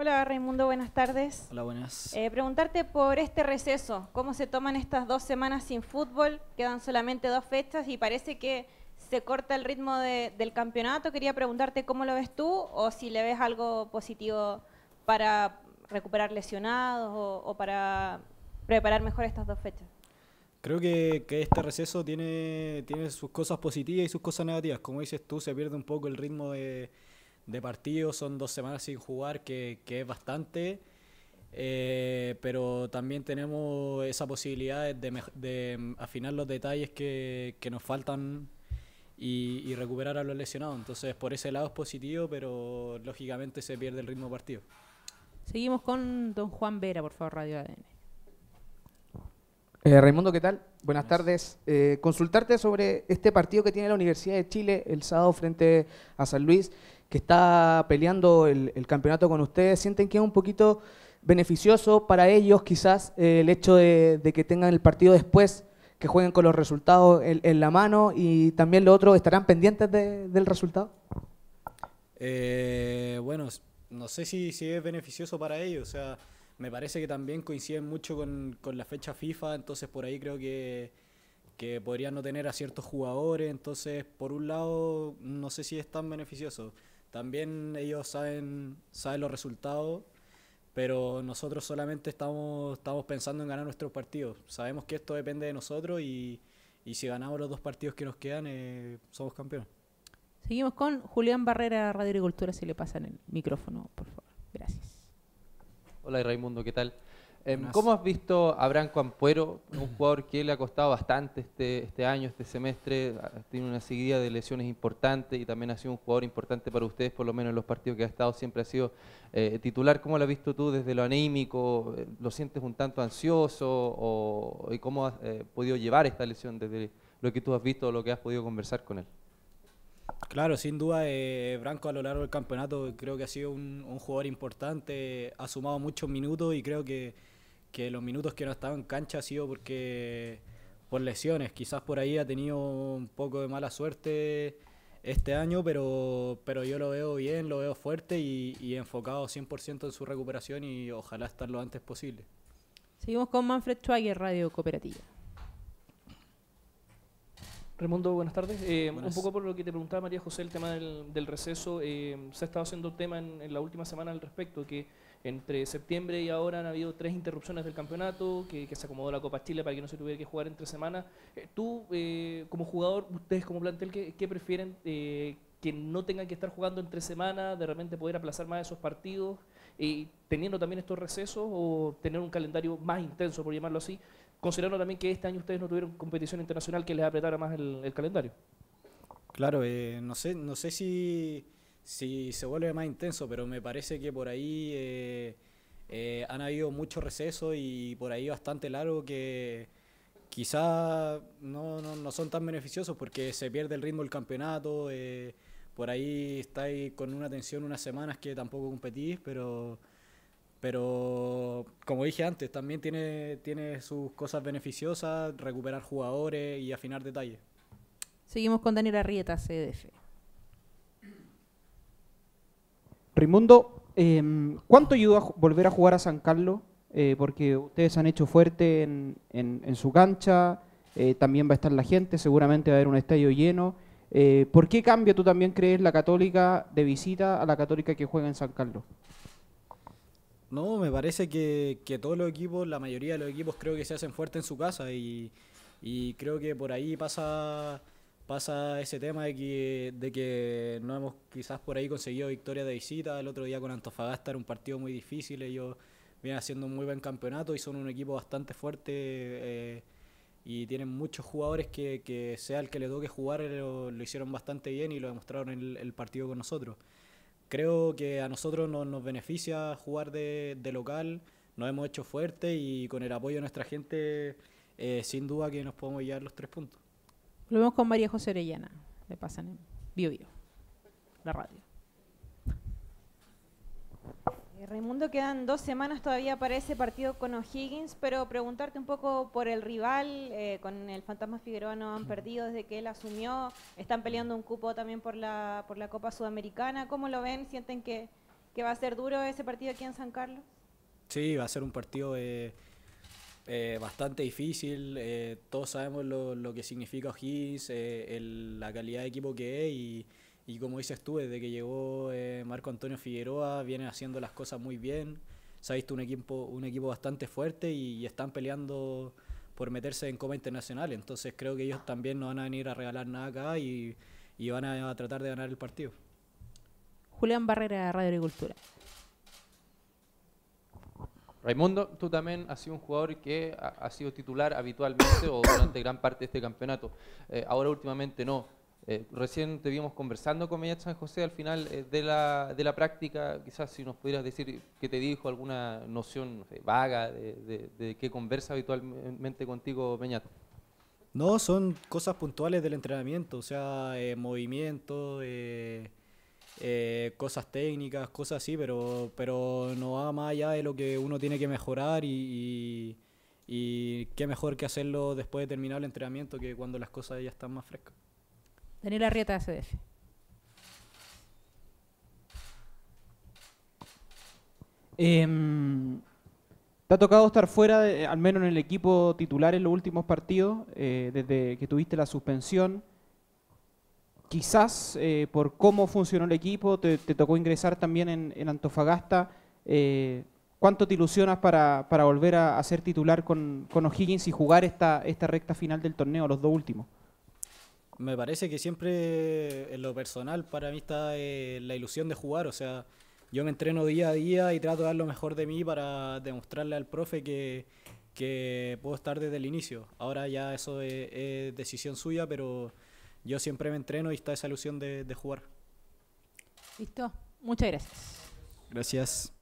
Hola Raimundo, buenas tardes. Hola, buenas. Eh, preguntarte por este receso, ¿cómo se toman estas dos semanas sin fútbol? Quedan solamente dos fechas y parece que se corta el ritmo del campeonato. Quería preguntarte cómo lo ves tú o si le ves algo positivo para recuperar lesionados o, para preparar mejor estas dos fechas. Creo que, este receso tiene sus cosas positivas y sus cosas negativas. Como dices tú, se pierde un poco el ritmo de, de partido son dos semanas sin jugar, que, es bastante. Eh, pero también tenemos esa posibilidad de, de mm, afinar los detalles que, nos faltan y, recuperar a los lesionados. Entonces, por ese lado es positivo, pero lógicamente se pierde el ritmo de partido. Seguimos con don Juan Vera, por favor, Radio ADN. Eh, Raimundo, ¿qué tal? Buenas tardes. Eh, consultarte sobre este partido que tiene la Universidad de Chile el sábado frente a San Luis, que está peleando el, campeonato con ustedes. ¿Sienten que es un poquito beneficioso para ellos quizás eh, el hecho de, que tengan el partido después, que jueguen con los resultados en, la mano y también lo otro, ¿estarán pendientes del resultado? bueno, no sé si, si es beneficioso para ellos. O sea, me parece que también coinciden mucho con, la fecha FIFA, entonces por ahí creo que, que podrían no tener a ciertos jugadores, entonces por un lado no sé si es tan beneficioso. También ellos saben, saben los resultados, pero nosotros solamente estamos, estamos pensando en ganar nuestros partidos. Sabemos que esto depende de nosotros y, si ganamos los dos partidos que nos quedan, eh, somos campeones. Seguimos con Julián Barrera, Radio Agricultura, si le pasan el micrófono, por favor. Gracias. Hola Raimundo, ¿qué tal? Em, ¿Cómo has visto a Branco Ampuero, un jugador que le ha costado bastante este, este año, este semestre? Ah, tiene una seguida de lesiones importantes y también ha sido un jugador importante para ustedes, por lo menos en los partidos que ha estado, siempre ha sido eh, titular. ¿Cómo lo has visto tú desde lo anímico? Eh, ¿Lo sientes un tanto ansioso? O, ¿Y cómo has eh, podido llevar esta lesión desde lo que tú has visto o lo que has podido conversar con él? Claro, sin duda, eh, Branco a lo largo del campeonato creo que ha sido un, jugador importante, ha sumado muchos minutos y creo que, los minutos que no ha en cancha ha sido porque por lesiones, quizás por ahí ha tenido un poco de mala suerte este año, pero, yo lo veo bien, lo veo fuerte y, y enfocado 100% en su recuperación y ojalá estar lo antes posible. Seguimos con Manfred Schweiger, Radio Cooperativa. Raimundo, buenas tardes. Eh, un poco por lo que te preguntaba María José, el tema del, receso, eh, se ha estado haciendo tema en, la última semana al respecto, que entre septiembre y ahora han habido tres interrupciones del campeonato, que, se acomodó la Copa Chile para que no se tuviera que jugar entre semanas. Eh, tú, como jugador, ustedes como plantel, ¿qué, prefieren? ¿Que no tengan que estar jugando entre semanas, de repente poder aplazar más esos partidos? y teniendo también estos recesos o tener un calendario más intenso, por llamarlo así, considerando también que este año ustedes no tuvieron competición internacional que les apretara más el, calendario. Claro, eh, no sé, no sé si, si, se vuelve más intenso, pero me parece que por ahí eh, eh, han habido muchos recesos y por ahí bastante largo que quizás no, no, son tan beneficiosos porque se pierde el ritmo del campeonato por ahí estáis con una tensión unas semanas que tampoco competís, pero, pero como dije antes, también tiene, tiene sus cosas beneficiosas, recuperar jugadores y afinar detalles. Seguimos con Daniel Arrieta, CDF. Raimundo, em, ¿cuánto ayudó a volver a jugar a San Carlos? Eh, porque ustedes han hecho fuerte en, en, su cancha, eh, también va a estar la gente, seguramente va a haber un estadio lleno. Eh, ¿Por qué cambia tú también crees la católica de visita a la católica que juega en San Carlos? No, me parece que, todos los equipos, la mayoría de los equipos creo que se hacen fuerte en su casa y, creo que por ahí pasa, pasa ese tema de que, de que no hemos quizás por ahí conseguido victoria de visita. El otro día con Antofagasta era un partido muy difícil, ellos vienen haciendo un muy buen campeonato y son un equipo bastante fuerte. Eh, y tienen muchos jugadores que, sea el que le toque jugar, lo, hicieron bastante bien y lo demostraron en el, partido con nosotros. Creo que a nosotros nos beneficia jugar de, local, nos hemos hecho fuerte y con el apoyo de nuestra gente, eh, sin duda que nos podemos llevar los tres puntos. vemos con María José Orellana, le Pasan en Bio la radio. Eh, Raimundo, quedan dos semanas todavía para ese partido con O'Higgins, pero preguntarte un poco por el rival, eh, con el Fantasma Figueroa no han perdido desde que él asumió, están peleando un cupo también por la, por la Copa Sudamericana, ¿cómo lo ven? ¿Sienten que, que va a ser duro ese partido aquí en San Carlos? Sí, va a ser un partido eh, bastante difícil, todos sabemos lo, que significa O'Higgins, la calidad de equipo que es y y como dices tú, desde que llegó eh, Marco Antonio Figueroa, vienen haciendo las cosas muy bien. Se ha visto un equipo, un equipo bastante fuerte y, están peleando por meterse en Copa Internacional. Entonces creo que ellos también no van a venir a regalar nada acá y, van a, tratar de ganar el partido. Julián Barrera, Radio Agricultura. Raimundo, tú también has sido un jugador que ha, sido titular habitualmente o durante gran parte de este campeonato. Eh, ahora últimamente no. Eh, recién te vimos conversando con Meñat San José al final eh, de, la, de, la, práctica, quizás si nos pudieras decir qué te dijo, alguna noción vaga de, qué conversa habitualmente contigo Meñat. No, son cosas puntuales del entrenamiento, o sea, eh, movimiento, eh, cosas técnicas, cosas así, pero, pero no va más allá de lo que uno tiene que mejorar y qué mejor que hacerlo después de terminar el entrenamiento que cuando las cosas ya están más frescas. Daniel Arrieta, CDF. Em, te ha tocado estar fuera, al menos en el equipo titular en los últimos partidos, eh, desde que tuviste la suspensión. Quizás eh, por cómo funcionó el equipo, te, tocó ingresar también en, Antofagasta. Eh, ¿Cuánto te ilusionas para, volver a, ser titular con, con O'Higgins y jugar esta recta final del torneo, los dos últimos? me parece que siempre en lo personal para mí está eh, la ilusión de jugar, o sea, yo me entreno día a día y trato de dar lo mejor de mí para demostrarle al profe que, puedo estar desde el inicio. Ahora ya eso es, decisión suya, pero yo siempre me entreno y está esa ilusión de, de jugar. Listo, muchas gracias. Gracias.